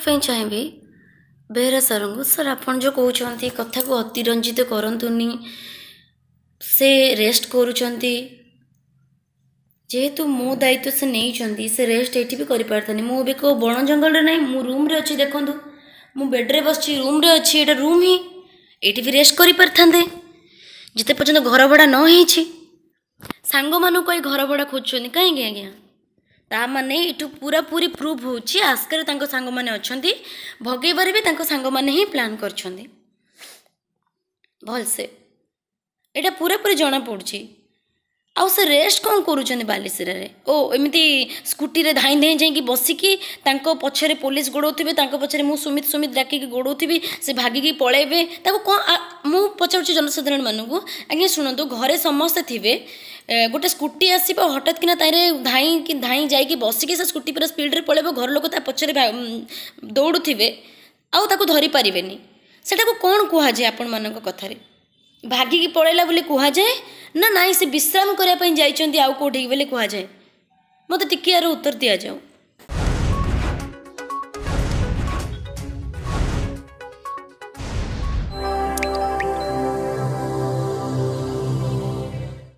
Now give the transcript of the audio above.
କହିବା ପାଇଁ ଚାହିଁବି ବେହେରା ସାର୍ଙ୍କୁ ସାର୍ ଆପଣ ଯେଉଁ କହୁଛନ୍ତି କଥାକୁ ଅତିରଞ୍ଜିତ କରନ୍ତୁନି ସେ ରେଷ୍ଟ କରୁଛନ୍ତି ଯେହେତୁ ମୋ ଦାୟିତ୍ୱ ସେ ନେଇଛନ୍ତି ସେ ରେଷ୍ଟ ଏଇଠି ବି କରିପାରିଥାନ୍ତି ମୁଁ ଏବେ କେଉଁ ବଣ ଜଙ୍ଗଲରେ ନାହିଁ ମୁଁ ରୁମ୍ରେ ଅଛି ଦେଖନ୍ତୁ ମୁଁ ବେଡ଼୍ରେ ବସିଛି ରୁମ୍ରେ ଅଛି ଏଇଟା ରୁମ୍ ହିଁ ଏଇଠି ବି ରେଷ୍ଟ କରିପାରିଥାନ୍ତେ ଯେତେ ପର୍ଯ୍ୟନ୍ତ ଘର ଭଡ଼ା ନ ହେଇଛି ସାଙ୍ଗମାନଙ୍କୁ ଏଇ ଘର ଭଡ଼ା ଖୋଜୁଛନ୍ତି କାହିଁକି ଆଜ୍ଞା ତାମାନେ ଏଠୁ ପୁରାପୁରି ପ୍ରୁଭ୍ ହେଉଛି ଆସ୍କାରେ ତାଙ୍କ ସାଙ୍ଗମାନେ ଅଛନ୍ତି ଭଗେଇବାରେ ବି ତାଙ୍କ ସାଙ୍ଗମାନେ ହିଁ ପ୍ଲାନ୍ କରିଛନ୍ତି ଭଲସେ ଏଇଟା ପୁରାପୁରି ଜଣାପଡ଼ୁଛି ଆଉ ସେ ରେଷ୍ଟ କ'ଣ କରୁଛନ୍ତି ବାଲେଶ୍ୱରରେ ଓ ଏମିତି ସ୍କୁଟିରେ ଧାଇଁ ଧାଇଁ ଯାଇକି ବସିକି ତାଙ୍କ ପଛରେ ପୋଲିସ ଗୋଡ଼ଉଥିବେ ତାଙ୍କ ପଛରେ ମୁଁ ସୁମିତ ସୁମିତ ଡାକିକି ଗୋଡ଼ଉଥିବି ସେ ଭାଗିକି ପଳାଇବେ ତାକୁ କ'ଣ ମୁଁ ପଚାରୁଛି ଜନସାଧାରଣ ମାନଙ୍କୁ ଆଜ୍ଞା ଶୁଣନ୍ତୁ ଘରେ ସମସ୍ତେ ଥିବେ ଗୋଟେ ସ୍କୁଟି ଆସିବ ହଠାତ୍ କିନା ତାହିଁରେ ଧାଇଁ କି ଧାଇଁ ଯାଇକି ବସିକି ସେ ସ୍କୁଟି ପୁରା ସ୍ପିଡ଼ରେ ପଳେଇବ ଘର ଲୋକ ତା ପଛରେ ଦୌଡ଼ୁଥିବେ ଆଉ ତାକୁ ଧରିପାରିବେନି ସେଟାକୁ କ'ଣ କୁହାଯାଏ ଆପଣମାନଙ୍କ କଥାରେ ଭାଗିକି ପଳେଇଲା ବୋଲି କୁହାଯାଏ ନା ନାହିଁ ସେ ବିଶ୍ରାମ କରିବା ପାଇଁ ଯାଇଛନ୍ତି ଆଉ କେଉଁଠିକି ବୋଲି କୁହାଯାଏ ମୋତେ ଟିକିଏ ଏହାର ଉତ୍ତର ଦିଆଯାଉ